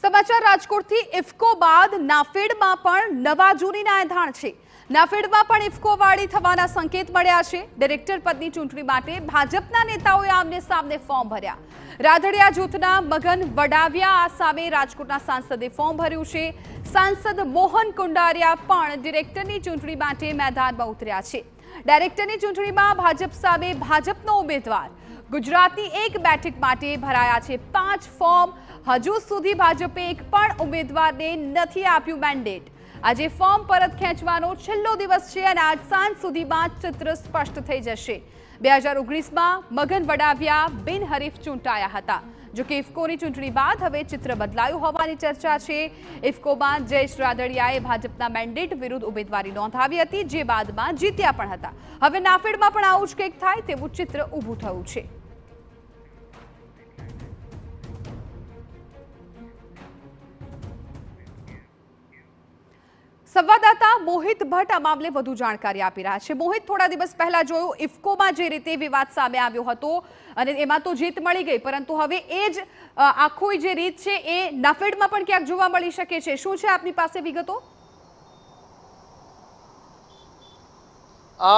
સમાચાર રાજકોટથી ઇફકો બાદ નાફેડમાં પણ નવા જૂનીના એંધાણ છે નાફેડમાં પણ ઇફકોવાળી થવાના સંકેત મળ્યા છે ડિરેક્ટર પદની ચૂંટણી માટે ભાજપના નેતાઓએ આમને સામને ફોર્મ ભર્યા રાધડિયા જૂથના મગન વડાવિયા સામે રાજકોટના સાંસદે ફોર્મ ભર્યું છે સાંસદ મોહન કુંડારિયા પણ ડિરેક્ટરની ચૂંટણી માટે મેદાનમાં ઉતર્યા છે ડાયરેક્ટરની ચૂંટણીમાં ભાજપ સામે ભાજપનો ઉમેદવાર ગુજરાતની એક બેઠક માટે ભરાયા છે પાંચ ફોર્મ હજુ સુધી ભાજપે એક પણ ઉમેદવારને નથી આપ્યું મેન્ડેટ આજે ફોર્મ પરત ખેંચવાનો છેલ્લો દિવસ છે અને આજ સાંજ સુધીમાં ચિત્ર સ્પષ્ટ થઈ જશે બે હજાર ઓગણીસમાં મગન વડાવ્યા બિનહરીફ ચૂંટાયા હતા જોકે ઇફકોની ચૂંટણી બાદ હવે ચિત્ર બદલાયું હોવાની ચર્ચા છે ઇફકોમાં જયેશ રાદડિયાએ ભાજપના મેન્ડેટ વિરુદ્ધ ઉમેદવારી નોંધાવી હતી જે બાદમાં જીત્યા પણ હતા હવે નાફેડમાં પણ આવું જ કંઈક થાય તેવું ચિત્ર ઊભું થયું છે સંવાદદાતા મોહિત ભટ્ટ આ મામલે વધુ જાણકારી આપી રહ્યા છે મોહિત થોડા દિવસ પહેલા જોયું ઇફકોમાં જે રીતે વિવાદ સામે આવ્યો હતો અને એમાં તો જીત મળી ગઈ પરંતુ હવે એ જ આખું જે રીત છે એ નાફેડમાં પણ ક્યાંક જોવા મળી શકે છે શું છે આપની પાસે વિગતો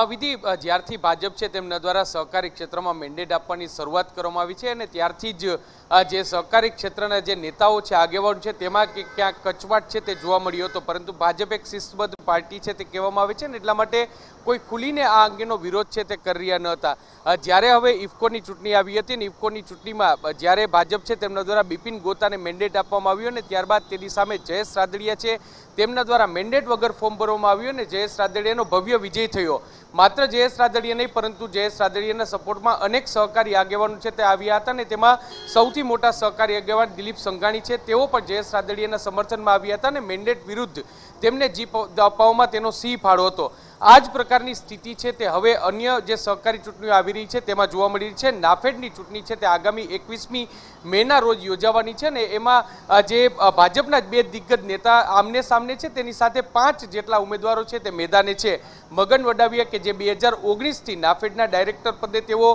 વિધિ જ્યારથી ભાજપ છે તેમના દ્વારા સહકારી ક્ષેત્રમાં મેન્ડેટ આપવાની શરૂઆત કરવામાં આવી છે અને ત્યારથી જ જે સહકારી ક્ષેત્રના જે નેતાઓ છે આગેવાન છે તેમાં ક્યાંક કચવાટ છે તે જોવા મળ્યો હતો પરંતુ ભાજપ એક શિસ્તબદ્ધ પાર્ટી છે તે કહેવામાં આવે છે ને એટલા માટે કોઈ ખુલીને આ અંગેનો વિરોધ છે તે કરી રહ્યા ન હતા જ્યારે હવે ઇફકોની ચૂંટણી આવી હતી ને ઇફકોની ચૂંટણીમાં જ્યારે ભાજપ છે તેમના દ્વારા બિપિન ગોતાને મેન્ડેટ આપવામાં આવ્યો અને ત્યારબાદ તેની સામે જયેશ રાદડિયા છે તેમના દ્વારા મેન્ડેટ વગર ફોર્મ ભરવામાં આવ્યું અને જયેશ રાદડિયાનો ભવ્ય વિજય થયો માત્ર જયેશ રાદડીયા નહીં પરંતુ જયેશ રાદડીયાના સપોર્ટમાં અનેક સહકારી આગેવાનો છે તે આવ્યા હતા અને તેમાં સૌથી મોટા સહકારી આગેવાન દિલીપ સંઘાણી છે તેઓ પણ જયેશ રાદડીયાના સમર્થનમાં આવ્યા હતા અને મેન્ડેટ વિરુદ્ધ તેમને જીપ અપાવવામાં તેનો સિંહ ફાળો હતો આ જ પ્રકારની સ્થિતિ છે તે હવે અન્ય જે સહકારી ચૂંટણીઓ આવી રહી છે તેમાં જોવા મળી રહી છે નાફેડની ચૂંટણી છે તે આગામી એકવીસમી મેના રોજ યોજાવાની છે ને એમાં જે ભાજપના બે દિગ્ગજ નેતા આમને સામને છે તેની સાથે પાંચ જેટલા ઉમેદવારો છે તે મેદાને છે મગન વડાવિયા કે જે બે હજાર ઓગણીસથી નાફેડના ડાયરેક્ટર પદે તેઓ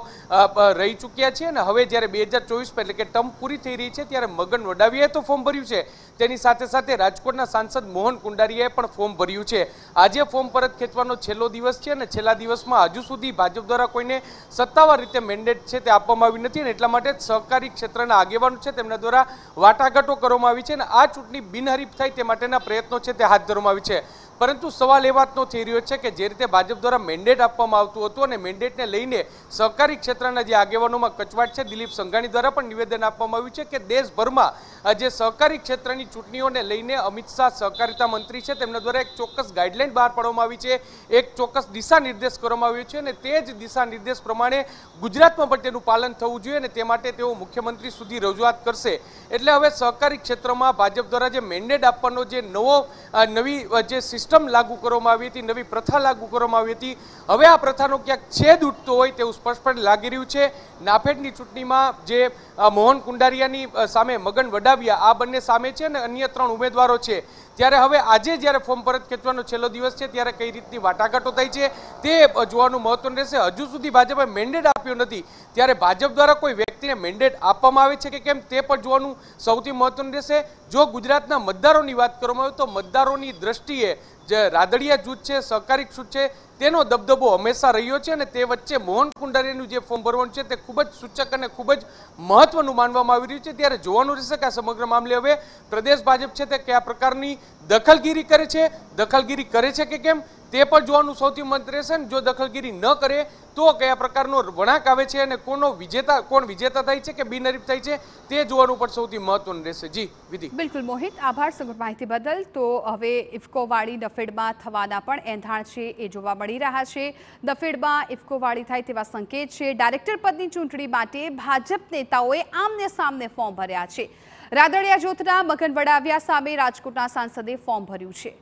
રહી ચૂક્યા છે અને હવે જ્યારે બે હજાર ચોવીસમાં એટલે કે ટર્મ પૂરી થઈ રહી છે ત્યારે મગન વડાવિયાએ તો ફોર્મ ભર્યું છે તેની સાથે સાથે રાજકોટના સાંસદ મોહન કુંડારીયાએ પણ ફોર્મ ભર્યું છે આજે ફોર્મ પરત ખેંચવાનો મહિનાનો છેલ્લો દિવસ છે અને છેલ્લા દિવસમાં હજુ સુધી ભાજપ દ્વારા કોઈને સત્તાવાર રીતે મેન્ડેટ છે તે આપવામાં આવી નથી અને એટલા માટે સહકારી ક્ષેત્રના આગેવાનો છે તેમના દ્વારા વાટાઘાટો કરવામાં આવી છે અને આ ચૂંટણી બિનહરીફ થાય તે માટેના પ્રયત્નો છે તે હાથ ધરવામાં આવી છે પરંતુ સવાલ એ વાતનો થઈ રહ્યો છે કે જે રીતે ભાજપ દ્વારા મેન્ડેટ આપવામાં આવતું હતું અને મેન્ડેટને લઈને સહકારી ક્ષેત્રના જે આગેવાનોમાં કચવાટ છે દિલીપ સંઘાણી દ્વારા પણ નિવેદન આપવામાં આવ્યું છે કે દેશભરમાં જે સહકારી ક્ષેત્રની ચૂંટણીઓને લઈને અમિત શાહ સહકારિતા મંત્રી છે તેમના દ્વારા એક ચોક્કસ ગાઈડલાઈન બહાર પાડવામાં આવી છે એક ચોક્કસ દિશા નિર્દેશ કરવામાં આવ્યો છે અને તે જ દિશા નિર્દેશ પ્રમાણે ગુજરાતમાં પણ તેનું પાલન થવું જોઈએ અને તે માટે તેઓ મુખ્યમંત્રી સુધી રજૂઆત કરશે એટલે હવે સહકારી ક્ષેત્રમાં ભાજપ દ્વારા જે મેન્ડેટ આપવાનો જે નવો નવી જે સિસ્ટમ સિસ્ટમ લાગુ કરવામાં આવી હતી નવી પ્રથા લાગુ કરવામાં આવી હતી હવે આ પ્રથાનો ક્યાંક છેદ ઉઠતો હોય તેવું સ્પષ્ટપણે લાગી રહ્યું છે નાફેડની ચૂંટણીમાં જે મોહન કુંડારિયાની સામે મગન વડાવ્યા આ બંને સામે છે અને અન્ય ત્રણ ઉમેદવારો છે ત્યારે હવે આજે જ્યારે ફોર્મ પરત ખેંચવાનો છેલ્લો દિવસ છે ત્યારે કઈ રીતની વાટાઘાટો થાય છે તે જોવાનું મહત્વનું રહેશે હજુ સુધી ભાજપે મેન્ડેટ આપ્યો નથી ત્યારે ભાજપ દ્વારા કોઈ એટલે મેન્ડેટ આપવામાં આવે છે કે કેમ તે પણ જોવાનું સૌથી મહત્વનું રહેશે જો ગુજરાતના મતદારોની વાત કરવામાં આવે તો મતદારોની દ્રષ્ટિએ જે રાદડિયા જૂથ છે સહકારી જૂથ છે તેનો દબદબો હંમેશા રહ્યો છે અને તે વચ્ચે મોહન કુંડારીનું જે ફોર્મ ભરવાનું છે તે ખૂબ જ સૂચક અને ખૂબ જ મહત્વનું માનવામાં આવી રહ્યું છે ત્યારે જોવાનું રહેશે કે આ સમગ્ર મામલે હવે પ્રદેશ ભાજપ છે તે કયા પ્રકારની દખલગીરી કરે છે દખલગીરી કરે છે કે કેમ તે પણ જોવાનું સૌથી મત રહેશે ને જો દખલગીરી ન કરે તો કયા પ્રકારનો વળાંક આવે છે અને કોનો વિજેતા કોણ વિજેતા થાય છે કે બિનહરીફ થાય છે તે જોવાનું પણ સૌથી મહત્વનું રહેશે જી વિધિ બિલકુલ મોહિત આભાર સમગ્ર માહિતી બદલ તો હવે ઇફકોવાળી દફેડમાં થવાના પણ એંધાણ છે એ જોવા મળી રહ્યા છે દફેડમાં ઇફકોવાળી થાય તેવા સંકેત છે ડાયરેક્ટર પદની ચૂંટણી માટે ભાજપ નેતાઓએ આમને સામને ફોર્મ ભર્યા છે રાદડિયા જૂથના મગન વડાવ્યા સામે રાજકોટના સાંસદે ફોર્મ ભર્યું છે